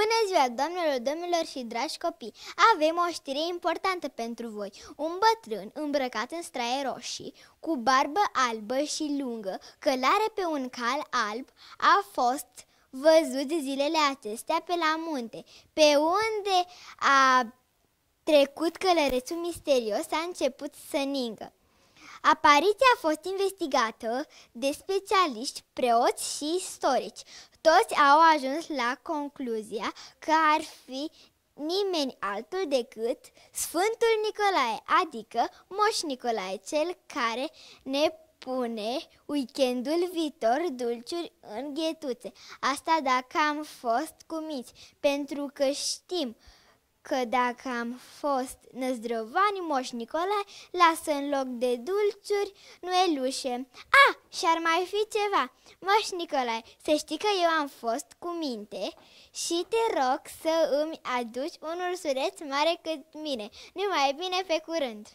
Bună ziua, doamnelor, domnilor și dragi copii! Avem o știre importantă pentru voi. Un bătrân îmbrăcat în straie roșii, cu barbă albă și lungă, călare pe un cal alb, a fost văzut zilele acestea pe la munte, pe unde a trecut călărețul misterios a început să ningă. Apariția a fost investigată de specialiști, preoți și istorici. Toți au ajuns la concluzia că ar fi nimeni altul decât Sfântul Nicolae, adică Moș Nicolae, cel care ne pune weekendul viitor dulciuri în ghetuțe. Asta dacă am fost cumiți, pentru că știm că dacă am fost năzdrăvani, moș Nicolae lasă în loc de dulciuri nuelușe. A, și-ar mai fi ceva. Moș Nicolae, să știi că eu am fost cu minte și te rog să îmi aduci un ursuleț mare cât mine. mai bine pe curând!